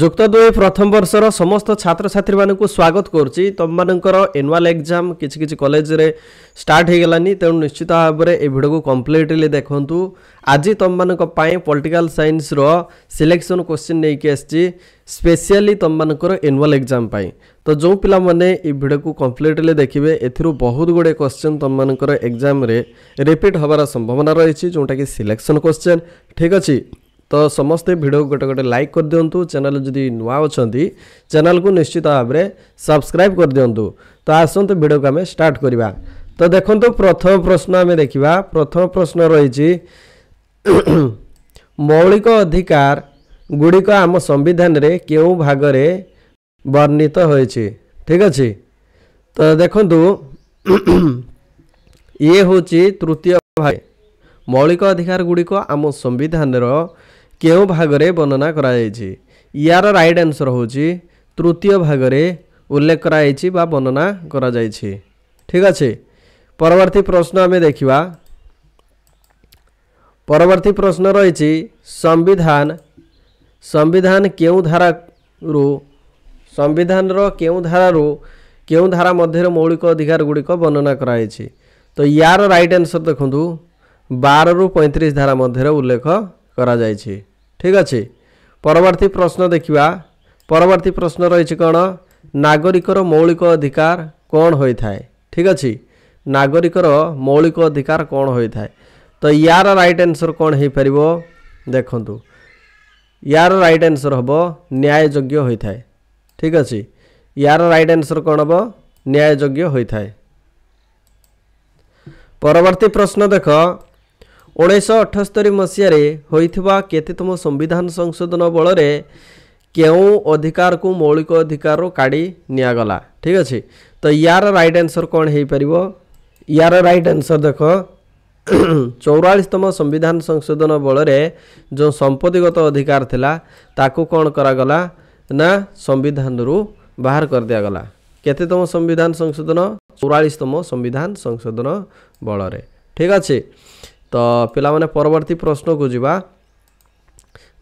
ଯୁକ୍ତ ଦୁଇ ପ୍ରଥମ ବର୍ଷର ସମସ୍ତ ଛାତ୍ରଛାତ୍ରୀମାନଙ୍କୁ ସ୍ୱାଗତ କରୁଛି ତୁମମାନଙ୍କର ଆନୁଆଲ୍ ଏକ୍ଜାମ୍ କିଛି କିଛି କଲେଜରେ ଷ୍ଟାର୍ଟ ହୋଇଗଲାନି ତେଣୁ ନିଶ୍ଚିତ ଭାବରେ ଏ ଭିଡ଼ିଓକୁ କମ୍ପ୍ଲିଟଲି ଦେଖନ୍ତୁ ଆଜି ତୁମମାନଙ୍କ ପାଇଁ ପଲିଟିକାଲ୍ ସାଇନ୍ସର ସିଲେକ୍ସନ୍ କ୍ୱେଶ୍ଚିନ୍ ନେଇକି ଆସିଛି ସ୍ପେସିଆଲି ତୁମମାନଙ୍କର ଆନୁଆଲ୍ ଏକ୍ଜାମ୍ ପାଇଁ ତ ଯେଉଁ ପିଲାମାନେ ଏ ଭିଡ଼ିଓକୁ କମ୍ପ୍ଲିଟଲି ଦେଖିବେ ଏଥିରୁ ବହୁତ ଗୁଡ଼ିଏ କ୍ୱେଶ୍ଚିନ୍ ତୁମମାନଙ୍କର ଏକ୍ଜାମ୍ରେ ରିପିଟ୍ ହେବାର ସମ୍ଭାବନା ରହିଛି ଯେଉଁଟାକି ସିଲେକ୍ସନ୍ କ୍ୱେଶ୍ଚିନ୍ ଠିକ୍ ଅଛି ତ ସମସ୍ତେ ଭିଡ଼ିଓକୁ ଗୋଟେ ଗୋଟେ ଲାଇକ୍ କରିଦିଅନ୍ତୁ ଚ୍ୟାନେଲ୍ ଯଦି ନୂଆ ଅଛନ୍ତି ଚ୍ୟାନେଲ୍କୁ ନିଶ୍ଚିତ ଭାବରେ ସବସ୍କ୍ରାଇବ୍ କରିଦିଅନ୍ତୁ ତ ଆସନ୍ତୁ ଭିଡ଼ିଓକୁ ଆମେ ଷ୍ଟାର୍ଟ କରିବା ତ ଦେଖନ୍ତୁ ପ୍ରଥମ ପ୍ରଶ୍ନ ଆମେ ଦେଖିବା ପ୍ରଥମ ପ୍ରଶ୍ନ ରହିଛି ମୌଳିକ ଅଧିକାର ଗୁଡ଼ିକ ଆମ ସମ୍ବିଧାନରେ କେଉଁ ଭାଗରେ ବର୍ଣ୍ଣିତ ହୋଇଛି ଠିକ୍ ଅଛି ତ ଦେଖନ୍ତୁ ଇଏ ହେଉଛି ତୃତୀୟ ଭାଗ ମୌଳିକ ଅଧିକାର ଗୁଡ଼ିକ ଆମ ସମ୍ବିଧାନର କେଉଁ ଭାଗରେ ବର୍ଣ୍ଣନା କରାଯାଇଛି ଏହାର ରାଇଟ୍ ଆନ୍ସର୍ ହେଉଛି ତୃତୀୟ ଭାଗରେ ଉଲ୍ଲେଖ କରାଯାଇଛି ବା ବର୍ଣ୍ଣନା କରାଯାଇଛି ଠିକ୍ ଅଛି ପରବର୍ତ୍ତୀ ପ୍ରଶ୍ନ ଆମେ ଦେଖିବା ପରବର୍ତ୍ତୀ ପ୍ରଶ୍ନ ରହିଛି ସମ୍ବିଧାନ ସମ୍ବିଧାନ କେଉଁ ଧାରାରୁ ସମ୍ବିଧାନର କେଉଁ ଧାରାରୁ କେଉଁ ଧାରା ମଧ୍ୟରେ ମୌଳିକ ଅଧିକାର ଗୁଡ଼ିକ ବର୍ଣ୍ଣନା କରାଯାଇଛି ତ ୟାର ରାଇଟ୍ ଆନ୍ସର୍ ଦେଖନ୍ତୁ ବାରରୁ ପଇଁତିରିଶ ଧାରା ମଧ୍ୟରେ ଉଲ୍ଲେଖ କରାଯାଇଛି ଠିକ୍ ଅଛି ପରବର୍ତ୍ତୀ ପ୍ରଶ୍ନ ଦେଖିବା ପରବର୍ତ୍ତୀ ପ୍ରଶ୍ନ ରହିଛି କ'ଣ ନାଗରିକର ମୌଳିକ ଅଧିକାର କ'ଣ ହୋଇଥାଏ ଠିକ୍ ଅଛି ନାଗରିକର ମୌଳିକ ଅଧିକାର କ'ଣ ହୋଇଥାଏ ତ ୟାର ରାଇଟ୍ ଆନ୍ସର୍ କ'ଣ ହୋଇପାରିବ ଦେଖନ୍ତୁ ୟାର ରାଇଟ୍ ଆନ୍ସର୍ ହେବ ନ୍ୟାୟଯୋଗ୍ୟ ହୋଇଥାଏ ଠିକ୍ ଅଛି ୟାର ରାଇଟ୍ ଆନ୍ସର୍ କ'ଣ ହେବ ନ୍ୟାୟଯୋଗ୍ୟ ହୋଇଥାଏ ପରବର୍ତ୍ତୀ ପ୍ରଶ୍ନ ଦେଖ ଉଣେଇଶହ ଅଠସ୍ତରୀ ମସିହାରେ ହୋଇଥିବା କେତେତମ ସମ୍ବିଧାନ ସଂଶୋଧନ ବଳରେ କେଉଁ ଅଧିକାରକୁ ମୌଳିକ ଅଧିକାରରୁ କାଢ଼ି ନିଆଗଲା ଠିକ୍ ଅଛି ତ ୟାର ରାଇଟ୍ ଆନ୍ସର କ'ଣ ହେଇପାରିବ ୟାର ରାଇଟ୍ ଆନ୍ସର ଦେଖ ଚଉରାଳିଶତମ ସମ୍ବିଧାନ ସଂଶୋଧନ ବଳରେ ଯେଉଁ ସମ୍ପତ୍ତିଗତ ଅଧିକାର ଥିଲା ତାକୁ କ'ଣ କରାଗଲା ନା ସମ୍ବିଧାନରୁ ବାହାର କରିଦିଆଗଲା କେତେତମ ସମ୍ବିଧାନ ସଂଶୋଧନ ଚଉରାଳିଶତମ ସମ୍ବିଧାନ ସଂଶୋଧନ ବଳରେ ଠିକ୍ ଅଛି ତ ପିଲାମାନେ ପରବର୍ତ୍ତୀ ପ୍ରଶ୍ନକୁ ଯିବା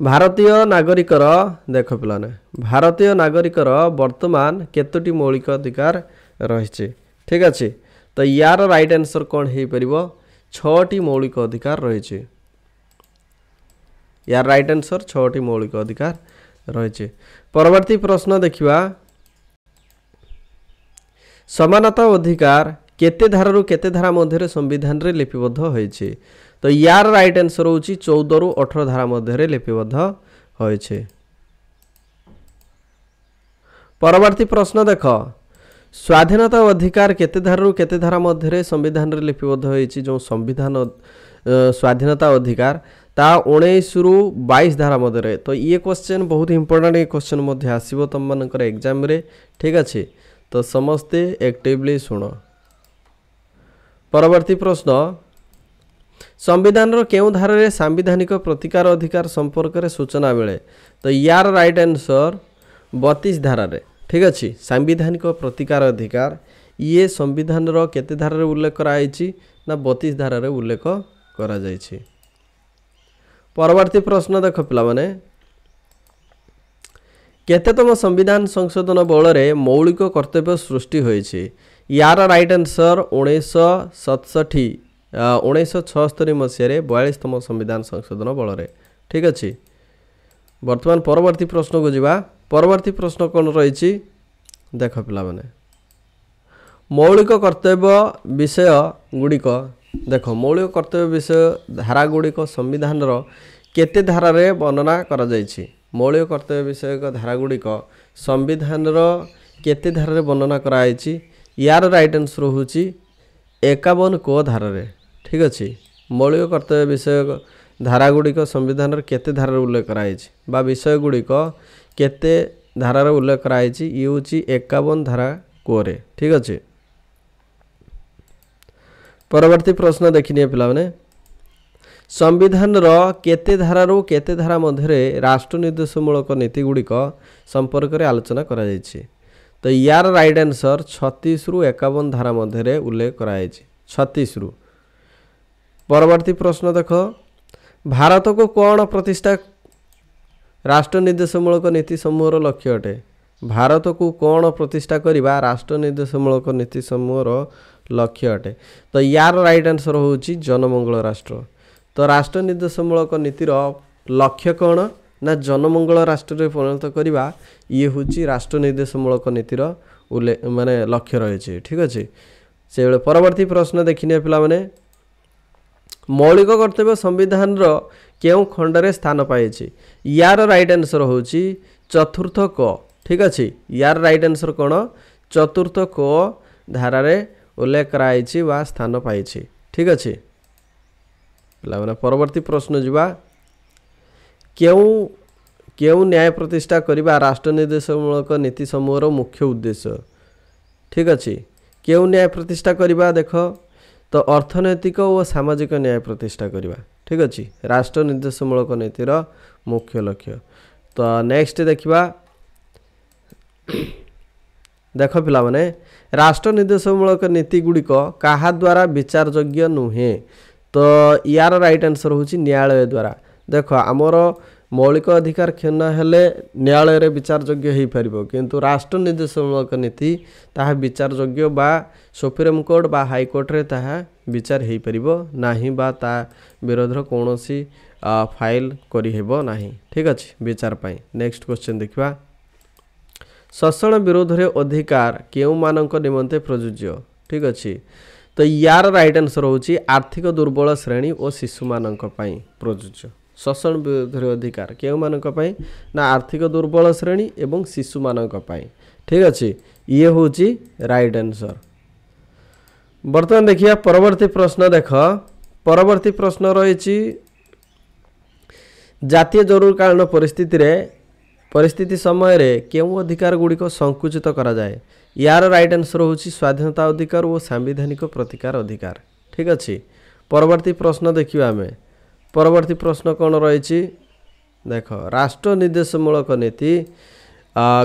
ଭାରତୀୟ ନାଗରିକର ଦେଖ ପିଲାମାନେ ଭାରତୀୟ ନାଗରିକର ବର୍ତ୍ତମାନ କେତୋଟି ମୌଳିକ ଅଧିକାର ରହିଛି ଠିକ୍ ଅଛି ତ ୟାର ରାଇଟ୍ ଆନ୍ସର୍ କ'ଣ ହେଇପାରିବ ଛଅଟି ମୌଳିକ ଅଧିକାର ରହିଛି ୟାର ରାଇଟ୍ ଆନ୍ସର୍ ଛଅଟି ମୌଳିକ ଅଧିକାର ରହିଛି ପରବର୍ତ୍ତୀ ପ୍ରଶ୍ନ ଦେଖିବା ସମାନତା ଅଧିକାର କେତେ ଧାରାରୁ କେତେ ଧାରା ମଧ୍ୟରେ ସମ୍ବିଧାନରେ ଲିପିବଦ୍ଧ ହୋଇଛି ତ ୟାର ରାଇଟ୍ ଆନ୍ସର୍ ହେଉଛି ଚଉଦରୁ ଅଠର ଧାରା ମଧ୍ୟରେ ଲିପିବଦ୍ଧ ହୋଇଛି ପରବର୍ତ୍ତୀ ପ୍ରଶ୍ନ ଦେଖ ସ୍ୱାଧୀନତା ଅଧିକାର କେତେ ଧାରାରୁ କେତେ ଧାରା ମଧ୍ୟରେ ସମ୍ବିଧାନରେ ଲିପିବଦ୍ଧ ହୋଇଛି ଯେଉଁ ସମ୍ବିଧାନ ସ୍ୱାଧୀନତା ଅଧିକାର ତାହା ଉଣେଇଶରୁ ବାଇଶ ଧାରା ମଧ୍ୟରେ ତ ଇଏ କ୍ୱେଶ୍ଚିନ୍ ବହୁତ ଇମ୍ପୋର୍ଟାଣ୍ଟ ଏ କ୍ୱେଶ୍ଚିନ୍ ମଧ୍ୟ ଆସିବ ତୁମମାନଙ୍କର ଏକ୍ଜାମ୍ରେ ଠିକ୍ ଅଛି ତ ସମସ୍ତେ ଆକ୍ଟିଭଲି ଶୁଣ ପରବର୍ତ୍ତୀ ପ୍ରଶ୍ନ ସମ୍ବିଧାନର କେଉଁ ଧାରାରେ ସାମ୍ବିଧାନିକ ପ୍ରତିକାର ଅଧିକାର ସମ୍ପର୍କରେ ସୂଚନା ମିଳେ ତ ୟାର ରାଇଟ୍ ଆନ୍ସର ବତିଶ ଧାରାରେ ଠିକ୍ ଅଛି ସାମ୍ବିଧାନିକ ପ୍ରତିକାର ଅଧିକାର ଇଏ ସମ୍ବିଧାନର କେତେ ଧାରାରେ ଉଲ୍ଲେଖ କରାଯାଇଛି ନା ବତିଶ ଧାରାରେ ଉଲ୍ଲେଖ କରାଯାଇଛି ପରବର୍ତ୍ତୀ ପ୍ରଶ୍ନ ଦେଖ ପିଲାମାନେ କେତେତମ ସମ୍ବିଧାନ ସଂଶୋଧନ ବଳରେ ମୌଳିକ କର୍ତ୍ତବ୍ୟ ସୃଷ୍ଟି ହୋଇଛି ୟାର ରାଇଟ୍ ଆନ୍ସର୍ ଉଣେଇଶହ ସତଷଠି ଉଣେଇଶହ ଛଅସ୍ତରି ମସିହାରେ ବୟାଳିଶତମ ସମ୍ବିଧାନ ସଂଶୋଧନ ବଳରେ ଠିକ୍ ଅଛି ବର୍ତ୍ତମାନ ପରବର୍ତ୍ତୀ ପ୍ରଶ୍ନକୁ ଯିବା ପରବର୍ତ୍ତୀ ପ୍ରଶ୍ନ କ'ଣ ରହିଛି ଦେଖ ପିଲାମାନେ ମୌଳିକ କର୍ତ୍ତବ୍ୟ ବିଷୟ ଗୁଡ଼ିକ ଦେଖ ମୌଳିକ କର୍ତ୍ତବ୍ୟ ବିଷୟ ଧାରାଗୁଡ଼ିକ ସମ୍ବିଧାନର କେତେ ଧାରାରେ ବର୍ଣ୍ଣନା କରାଯାଇଛି ମୌଳିକ କର୍ତ୍ତବ୍ୟ ବିଷୟକ ଧାରାଗୁଡ଼ିକ ସମ୍ବିଧାନର କେତେ ଧାରାରେ ବର୍ଣ୍ଣନା କରାଯାଇଛି ୟାର ରାଇଟ୍ ଆନ୍ସର୍ ହେଉଛି ଏକାବନ କୋ ଧାରାରେ ଠିକ୍ ଅଛି ମୌଳିକ କର୍ତ୍ତବ୍ୟ ବିଷୟ ଧାରାଗୁଡ଼ିକ ସମ୍ବିଧାନରେ କେତେ ଧାରାରେ ଉଲ୍ଲେଖ କରାଯାଇଛି ବା ବିଷୟଗୁଡ଼ିକ କେତେ ଧାରାରେ ଉଲ୍ଲେଖ କରାଯାଇଛି ଇଏ ହେଉଛି ଏକାବନ ଧାରା କୋରେ ଠିକ୍ ଅଛି ପରବର୍ତ୍ତୀ ପ୍ରଶ୍ନ ଦେଖିନିଏ ପିଲାମାନେ ସମ୍ବିଧାନର କେତେ ଧାରାରୁ କେତେ ଧାରା ମଧ୍ୟରେ ରାଷ୍ଟ୍ର ନିର୍ଦ୍ଦେଶମୂଳକ ନୀତିଗୁଡ଼ିକ ସମ୍ପର୍କରେ ଆଲୋଚନା କରାଯାଇଛି ୟାର ରାଇଟ୍ ଆନ୍ସର୍ ଛତିଶରୁ ଏକାବନ ଧାରା ମଧ୍ୟରେ ଉଲ୍ଲେଖ କରାଯାଇଛି ଛତିଶରୁ ପରବର୍ତ୍ତୀ ପ୍ରଶ୍ନ ଦେଖ ଭାରତକୁ କ'ଣ ପ୍ରତିଷ୍ଠା ରାଷ୍ଟ୍ର ନିର୍ଦ୍ଦେଶମୂଳକ ନୀତି ସମୂହର ଲକ୍ଷ୍ୟ ଅଟେ ଭାରତକୁ କ'ଣ ପ୍ରତିଷ୍ଠା କରିବା ରାଷ୍ଟ୍ର ନିର୍ଦ୍ଦେଶମୂଳକ ନୀତି ସମୂହର ଲକ୍ଷ୍ୟ ଅଟେ ତ ୟାର ରାଇଟ୍ ଆନ୍ସର୍ ହେଉଛି ଜନମଙ୍ଗଳ ରାଷ୍ଟ୍ର ତ ରାଷ୍ଟ୍ର ନିର୍ଦ୍ଦେଶମୂଳକ ନୀତିର ଲକ୍ଷ୍ୟ କ'ଣ ନା ଜନମଙ୍ଗଳ ରାଷ୍ଟ୍ରରେ ପରିଣତ କରିବା ଇଏ ହେଉଛି ରାଷ୍ଟ୍ର ନିର୍ଦ୍ଦେଶମୂଳକ ନୀତିର ଉଲ୍ଲେ ମାନେ ଲକ୍ଷ୍ୟ ରହିଛି ଠିକ୍ ଅଛି ସେଇଭଳି ପରବର୍ତ୍ତୀ ପ୍ରଶ୍ନ ଦେଖିନିଏ ପିଲାମାନେ ମୌଳିକ କର୍ତ୍ତବ୍ୟ ସମ୍ବିଧାନର କେଉଁ ଖଣ୍ଡରେ ସ୍ଥାନ ପାଇଛି ୟାର ରାଇଟ୍ ଆନ୍ସର୍ ହେଉଛି ଚତୁର୍ଥ କ ଠିକ୍ ଅଛି ୟାର ରାଇଟ୍ ଆନ୍ସର୍ କ'ଣ ଚତୁର୍ଥ କ ଧାରାରେ ଉଲ୍ଲେଖ କରାଯାଇଛି ବା ସ୍ଥାନ ପାଇଛି ଠିକ୍ ଅଛି ପିଲାମାନେ ପରବର୍ତ୍ତୀ ପ୍ରଶ୍ନ ଯିବା କେଉଁ କେଉଁ ନ୍ୟାୟ ପ୍ରତିଷ୍ଠା କରିବା ରାଷ୍ଟ୍ର ନିର୍ଦ୍ଦେଶମୂଳକ ନୀତି ସମୂହର ମୁଖ୍ୟ ଉଦ୍ଦେଶ୍ୟ ଠିକ୍ ଅଛି କେଉଁ ନ୍ୟାୟ ପ୍ରତିଷ୍ଠା କରିବା ଦେଖ ତ ଅର୍ଥନୈତିକ ଓ ସାମାଜିକ ନ୍ୟାୟ ପ୍ରତିଷ୍ଠା କରିବା ଠିକ୍ ଅଛି ରାଷ୍ଟ୍ର ନିର୍ଦ୍ଦେଶମୂଳକ ନୀତିର ମୁଖ୍ୟ ଲକ୍ଷ୍ୟ ତ ନେକ୍ସଟ ଦେଖିବା ଦେଖ ପିଲାମାନେ ରାଷ୍ଟ୍ର ନିର୍ଦ୍ଦେଶମୂଳକ ନୀତିଗୁଡ଼ିକ କାହା ଦ୍ୱାରା ବିଚାରଯୋଗ୍ୟ ନୁହେଁ ତ ୟାର ରାଇଟ୍ ଆନ୍ସର୍ ହେଉଛି ନ୍ୟାୟାଳୟ ଦ୍ୱାରା देख आमर मौलिक अधिकार क्षण हेले न्यायालय विचार योग्य हो पार कि राष्ट्र निर्देशमूलक नीति ताचार योग्य बा सुप्रीम कोर्ट बा हाई कोर्ट रे ताहा विचार हो पार ना विरोध कौन सी फाइल करहब ना ठीक अच्छे विचारपाई नेक्स्ट क्वेश्चन देखा शोषण विरोध में अधिकार निमंत प्रजुज्य ठीक अच्छे तो यार रईट आनसर हो आर्थिक दुर्बल श्रेणी और शिशु मानी प्रजुज्य ଶୋଷଣ ବିରୋଧରେ ଅଧିକାର କେଉଁମାନଙ୍କ ପାଇଁ ନା ଆର୍ଥିକ ଦୁର୍ବଳ ଶ୍ରେଣୀ ଏବଂ ଶିଶୁମାନଙ୍କ ପାଇଁ ଠିକ୍ ଅଛି ଇଏ ହେଉଛି ରାଇଟ୍ ଆନ୍ସର ବର୍ତ୍ତମାନ ଦେଖିବା ପରବର୍ତ୍ତୀ ପ୍ରଶ୍ନ ଦେଖ ପରବର୍ତ୍ତୀ ପ୍ରଶ୍ନ ରହିଛି ଜାତୀୟ ଜରୁରୀକାଳୀନ ପରିସ୍ଥିତିରେ ପରିସ୍ଥିତି ସମୟରେ କେଉଁ ଅଧିକାର ଗୁଡ଼ିକ ସଙ୍କୁଚିତ କରାଯାଏ ୟାର ରାଇଟ୍ ଆନ୍ସର ହେଉଛି ସ୍ୱାଧୀନତା ଅଧିକାର ଓ ସାମ୍ବିଧାନିକ ପ୍ରତିକାର ଅଧିକାର ଠିକ୍ ଅଛି ପରବର୍ତ୍ତୀ ପ୍ରଶ୍ନ ଦେଖିବା ଆମେ ପରବର୍ତ୍ତୀ ପ୍ରଶ୍ନ କ'ଣ ରହିଛି ଦେଖ ରାଷ୍ଟ୍ର ନିର୍ଦ୍ଦେଶମୂଳକ ନୀତି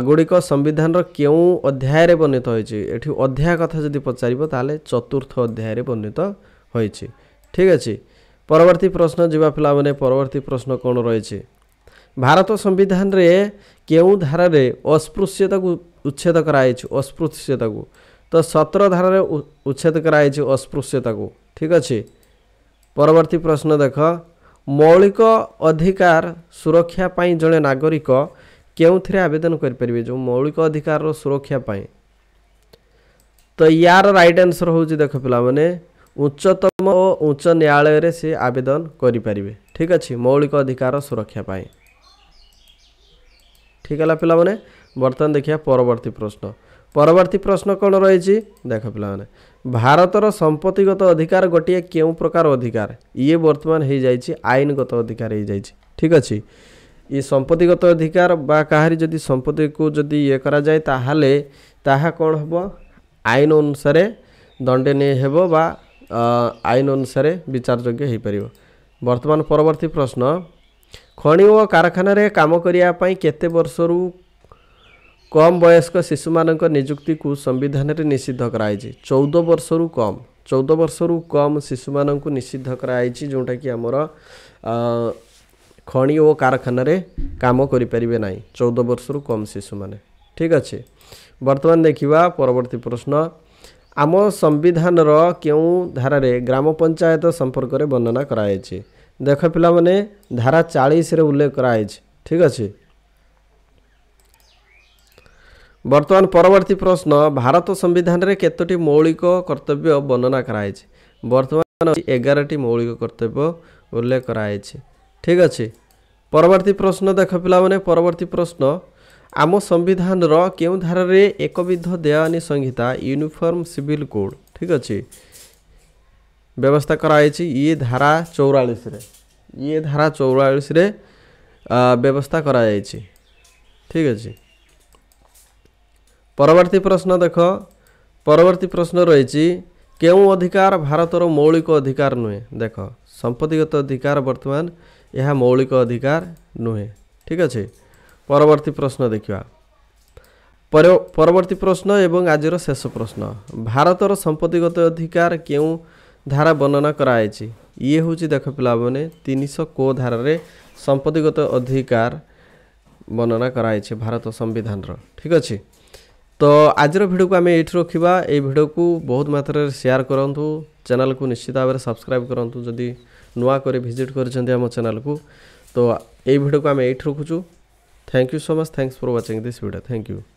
ଗୁଡ଼ିକ ସମ୍ବିଧାନର କେଉଁ ଅଧ୍ୟାୟରେ ବର୍ଣ୍ଣିତ ହୋଇଛି ଏଠି ଅଧ୍ୟାୟ କଥା ଯଦି ପଚାରିବ ତାହେଲେ ଚତୁର୍ଥ ଅଧ୍ୟାୟରେ ବର୍ଣ୍ଣିତ ହୋଇଛି ଠିକ୍ ଅଛି ପରବର୍ତ୍ତୀ ପ୍ରଶ୍ନ ଯିବା ପିଲାମାନେ ପରବର୍ତ୍ତୀ ପ୍ରଶ୍ନ କ'ଣ ରହିଛି ଭାରତ ସମ୍ବିଧାନରେ କେଉଁ ଧାରାରେ ଅସ୍ପୃଶ୍ୟତାକୁ ଉଚ୍ଛେଦ କରାଯାଇଛି ଅସ୍ପୃଶ୍ୟତାକୁ ତ ସତର ଧାରାରେ ଉଚ୍ଛେଦ କରାଯାଇଛି ଅସ୍ପୃଶ୍ୟତାକୁ ଠିକ୍ ଅଛି ପରବର୍ତ୍ତୀ ପ୍ରଶ୍ନ ଦେଖ ମୌଳିକ ଅଧିକାର ସୁରକ୍ଷା ପାଇଁ ଜଣେ ନାଗରିକ କେଉଁଥିରେ ଆବେଦନ କରିପାରିବେ ଯେଉଁ ମୌଳିକ ଅଧିକାରର ସୁରକ୍ଷା ପାଇଁ ତ ୟାର ରାଇଟ୍ ଆନ୍ସର ହେଉଛି ଦେଖ ପିଲାମାନେ ଉଚ୍ଚତମ ଓ ଉଚ୍ଚ ନ୍ୟାୟାଳୟରେ ସେ ଆବେଦନ କରିପାରିବେ ଠିକ୍ ଅଛି ମୌଳିକ ଅଧିକାର ସୁରକ୍ଷା ପାଇଁ ଠିକ୍ ହେଲା ପିଲାମାନେ ବର୍ତ୍ତମାନ ଦେଖିବା ପରବର୍ତ୍ତୀ ପ୍ରଶ୍ନ ପରବର୍ତ୍ତୀ ପ୍ରଶ୍ନ କ'ଣ ରହିଛି ଦେଖ ପିଲାମାନେ ଭାରତର ସମ୍ପତ୍ତିଗତ ଅଧିକାର ଗୋଟିଏ କେଉଁ ପ୍ରକାର ଅଧିକାର ଇଏ ବର୍ତ୍ତମାନ ହେଇଯାଇଛି ଆଇନଗତ ଅଧିକାର ହେଇଯାଇଛି ଠିକ୍ ଅଛି ଏ ସମ୍ପତ୍ତିଗତ ଅଧିକାର ବା କାହାରି ଯଦି ସମ୍ପତ୍ତିକୁ ଯଦି ଇଏ କରାଯାଏ ତାହେଲେ ତାହା କ'ଣ ହେବ ଆଇନ ଅନୁସାରେ ଦଣ୍ଡନୀୟ ହେବ ବା ଆଇନ ଅନୁସାରେ ବିଚାରଯୋଗ୍ୟ ହୋଇପାରିବ ବର୍ତ୍ତମାନ ପରବର୍ତ୍ତୀ ପ୍ରଶ୍ନ ଖଣି ଓ କାରଖାନାରେ କାମ କରିବା ପାଇଁ କେତେ ବର୍ଷରୁ କମ୍ ବୟସ୍କ ଶିଶୁମାନଙ୍କ ନିଯୁକ୍ତିକୁ ସମ୍ବିଧାନରେ ନିଷିଦ୍ଧ କରାଯାଇଛି ଚଉଦ ବର୍ଷରୁ କମ୍ ଚଉଦ ବର୍ଷରୁ କମ୍ ଶିଶୁମାନଙ୍କୁ ନିଷିଦ୍ଧ କରାଯାଇଛି ଯେଉଁଟାକି ଆମର ଖଣି ଓ କାରଖାନାରେ କାମ କରିପାରିବେ ନାହିଁ ଚଉଦ ବର୍ଷରୁ କମ୍ ଶିଶୁମାନେ ଠିକ୍ ଅଛି ବର୍ତ୍ତମାନ ଦେଖିବା ପରବର୍ତ୍ତୀ ପ୍ରଶ୍ନ ଆମ ସମ୍ବିଧାନର କେଉଁ ଧାରାରେ ଗ୍ରାମ ପଞ୍ଚାୟତ ସମ୍ପର୍କରେ ବର୍ଣ୍ଣନା କରାଯାଇଛି ଦେଖ ପିଲାମାନେ ଧାରା ଚାଳିଶରେ ଉଲ୍ଲେଖ କରାଯାଇଛି ଠିକ୍ ଅଛି ବର୍ତ୍ତମାନ ପରବର୍ତ୍ତୀ ପ୍ରଶ୍ନ ଭାରତ ସମ୍ବିଧାନରେ କେତୋଟି ମୌଳିକ କର୍ତ୍ତବ୍ୟ ବର୍ଣ୍ଣନା କରାଯାଇଛି ବର୍ତ୍ତମାନ ଏଗାରଟି ମୌଳିକ କର୍ତ୍ତବ୍ୟ ଉଲ୍ଲେଖ କରାଯାଇଛି ଠିକ୍ ଅଛି ପରବର୍ତ୍ତୀ ପ୍ରଶ୍ନ ଦେଖ ପିଲାମାନେ ପରବର୍ତ୍ତୀ ପ୍ରଶ୍ନ ଆମ ସମ୍ବିଧାନର କେଉଁ ଧାରାରେ ଏକବିଧ ଦେୟାନୀ ସଂହିତା ୟୁନିଫର୍ମ ସିଭିଲ୍ କୋଡ଼୍ ଠିକ୍ ଅଛି ବ୍ୟବସ୍ଥା କରାଯାଇଛି ଇଏ ଧାରା ଚଉରାଳିଶରେ ଇଏ ଧାରା ଚଉରାଳିଶରେ ବ୍ୟବସ୍ଥା କରାଯାଇଛି ଠିକ୍ ଅଛି ପରବର୍ତ୍ତୀ ପ୍ରଶ୍ନ ଦେଖ ପରବର୍ତ୍ତୀ ପ୍ରଶ୍ନ ରହିଛି କେଉଁ ଅଧିକାର ଭାରତର ମୌଳିକ ଅଧିକାର ନୁହେଁ ଦେଖ ସମ୍ପତ୍ତିଗତ ଅଧିକାର ବର୍ତ୍ତମାନ ଏହା ମୌଳିକ ଅଧିକାର ନୁହେଁ ଠିକ୍ ଅଛି ପରବର୍ତ୍ତୀ ପ୍ରଶ୍ନ ଦେଖିବା ପରବର୍ତ୍ତୀ ପ୍ରଶ୍ନ ଏବଂ ଆଜିର ଶେଷ ପ୍ରଶ୍ନ ଭାରତର ସମ୍ପତ୍ତିଗତ ଅଧିକାର କେଉଁ ଧାରା ବର୍ଣ୍ଣନା କରାଯାଇଛି ଇଏ ହେଉଛି ଦେଖ ପିଲାମାନେ ତିନିଶହ କୋ ଧାରାରେ ସମ୍ପତ୍ତିଗତ ଅଧିକାର ବର୍ଣ୍ଣନା କରାଯାଇଛି ଭାରତ ସମ୍ବିଧାନର ଠିକ୍ ଅଛି ତ ଆଜିର ଭିଡ଼ିଓକୁ ଆମେ ଏଇଠି ରଖିବା ଏଇ ଭିଡ଼ିଓକୁ ବହୁତ ମାତ୍ରାରେ ସେୟାର କରନ୍ତୁ ଚ୍ୟାନେଲ୍କୁ ନିଶ୍ଚିତ ଭାବରେ ସବସ୍କ୍ରାଇବ୍ କରନ୍ତୁ ଯଦି ନୂଆ କରି ଭିଜିଟ୍ କରିଛନ୍ତି ଆମ ଚ୍ୟାନେଲ୍କୁ ତ ଏଇ ଭିଡ଼ିଓକୁ ଆମେ ଏଇଠି ରଖୁଛୁ thank you so much thanks for watching this video thank you